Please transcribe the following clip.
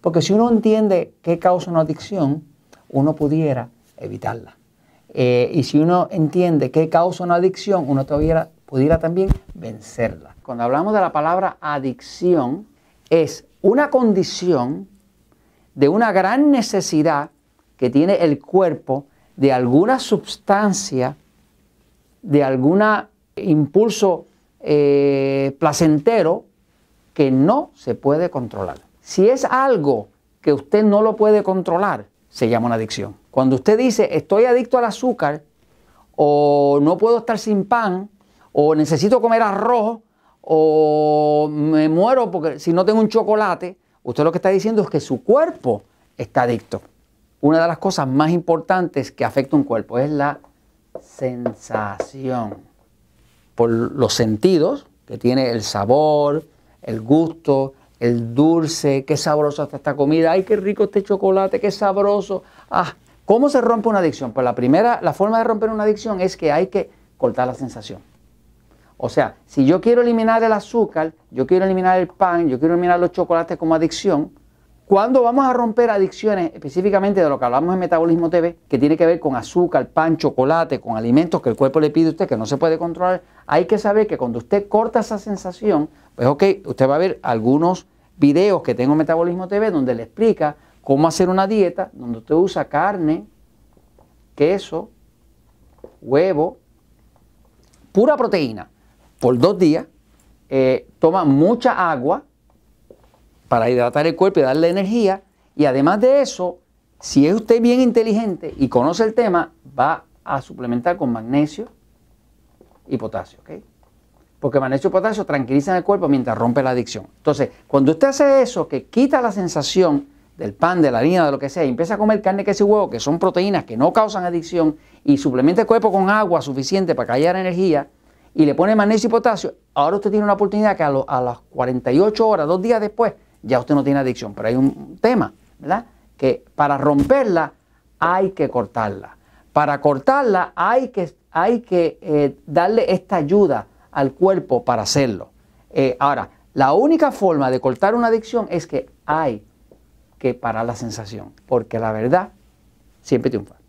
Porque si uno entiende qué causa una adicción, uno pudiera evitarla. Eh, y si uno entiende qué causa una adicción, uno todavía pudiera también vencerla. Cuando hablamos de la palabra adicción, es una condición de una gran necesidad que tiene el cuerpo de alguna sustancia, de algún impulso eh, placentero que no se puede controlar. Si es algo que usted no lo puede controlar, se llama una adicción. Cuando usted dice estoy adicto al azúcar o no puedo estar sin pan o necesito comer arroz o me muero porque si no tengo un chocolate, usted lo que está diciendo es que su cuerpo está adicto. Una de las cosas más importantes que afecta un cuerpo es la sensación. Por los sentidos que tiene el sabor, el gusto, el dulce, qué sabroso está esta comida, ay, qué rico este chocolate, qué sabroso. Ah, ¿cómo se rompe una adicción? Pues la primera, la forma de romper una adicción es que hay que cortar la sensación. O sea, si yo quiero eliminar el azúcar, yo quiero eliminar el pan, yo quiero eliminar los chocolates como adicción, cuando vamos a romper adicciones, específicamente de lo que hablamos en Metabolismo TV, que tiene que ver con azúcar, pan, chocolate, con alimentos que el cuerpo le pide a usted que no se puede controlar, hay que saber que cuando usted corta esa sensación, pues ok, usted va a ver algunos videos que tengo en Metabolismo TV donde le explica cómo hacer una dieta donde usted usa carne, queso, huevo, pura proteína por dos días, eh, toma mucha agua, para hidratar el cuerpo y darle energía. Y además de eso, si es usted bien inteligente y conoce el tema, va a suplementar con magnesio y potasio. Porque magnesio y potasio tranquilizan el cuerpo mientras rompe la adicción. Entonces, cuando usted hace eso, que quita la sensación del pan, de la harina, de lo que sea, y empieza a comer carne, queso y huevo, que son proteínas que no causan adicción, y suplementa el cuerpo con agua suficiente para callar energía, y le pone magnesio y potasio, ahora usted tiene una oportunidad que a, a las 48 horas, dos días después, ya usted no tiene adicción. Pero hay un tema, ¿verdad? Que para romperla hay que cortarla. Para cortarla hay que, hay que eh, darle esta ayuda al cuerpo para hacerlo. Eh, ahora, la única forma de cortar una adicción es que hay que parar la sensación, porque la verdad siempre triunfa.